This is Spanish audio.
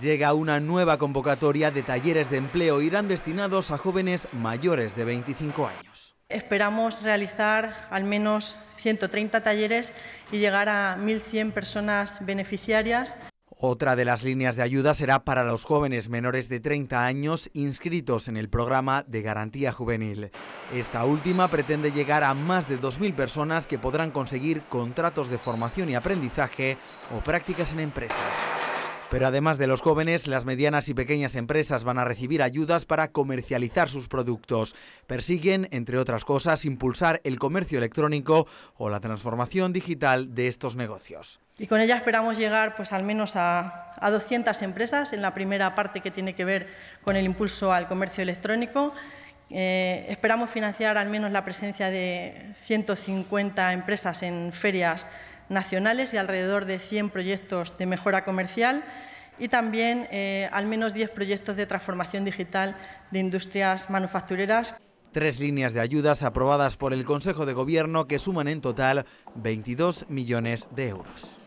Llega una nueva convocatoria de talleres de empleo, irán destinados a jóvenes mayores de 25 años. Esperamos realizar al menos 130 talleres y llegar a 1.100 personas beneficiarias. Otra de las líneas de ayuda será para los jóvenes menores de 30 años inscritos en el programa de garantía juvenil. Esta última pretende llegar a más de 2.000 personas que podrán conseguir contratos de formación y aprendizaje o prácticas en empresas. Pero además de los jóvenes, las medianas y pequeñas empresas van a recibir ayudas para comercializar sus productos. Persiguen, entre otras cosas, impulsar el comercio electrónico o la transformación digital de estos negocios. Y con ella esperamos llegar pues, al menos a, 200 empresas en la primera parte que tiene que ver con el impulso al comercio electrónico. Eh, esperamos financiar al menos la presencia de 150 empresas en ferias nacionales y alrededor de 100 proyectos de mejora comercial y también eh, al menos 10 proyectos de transformación digital de industrias manufactureras. Tres líneas de ayudas aprobadas por el Consejo de Gobierno que suman en total 22 millones de euros.